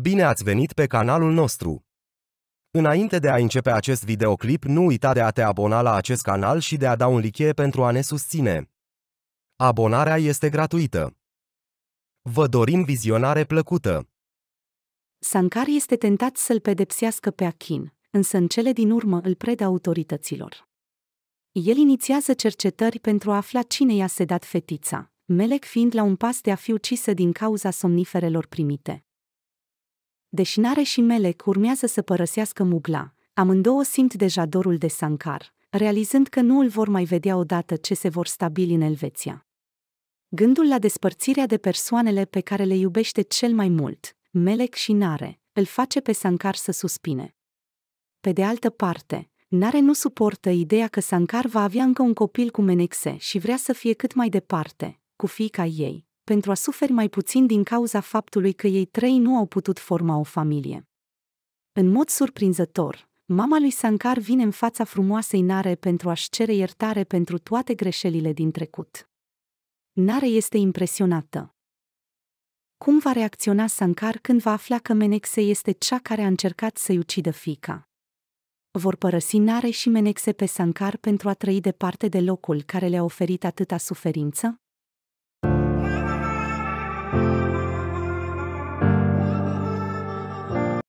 Bine ați venit pe canalul nostru! Înainte de a începe acest videoclip, nu uita de a te abona la acest canal și de a da un like pentru a ne susține. Abonarea este gratuită. Vă dorim vizionare plăcută! Sankar este tentat să-l pedepsească pe Akin, însă în cele din urmă îl predă autorităților. El inițiază cercetări pentru a afla cine i-a sedat fetița, Melek fiind la un pas de a fi ucisă din cauza somniferelor primite deși Nare și Melek urmează să părăsească Mugla, amândouă simt deja dorul de Sankar, realizând că nu îl vor mai vedea odată ce se vor stabili în Elveția. Gândul la despărțirea de persoanele pe care le iubește cel mai mult, Melek și Nare, îl face pe Sankar să suspine. Pe de altă parte, Nare nu suportă ideea că Sankar va avea încă un copil cu Menexe și vrea să fie cât mai departe, cu fiica ei, pentru a suferi mai puțin din cauza faptului că ei trei nu au putut forma o familie. În mod surprinzător, mama lui Sankar vine în fața frumoasei Nare pentru a-și cere iertare pentru toate greșelile din trecut. Nare este impresionată. Cum va reacționa Sankar când va afla că Menexe este cea care a încercat să-i ucidă fica? Vor părăsi Nare și Menexe pe Sankar pentru a trăi departe de locul care le-a oferit atâta suferință?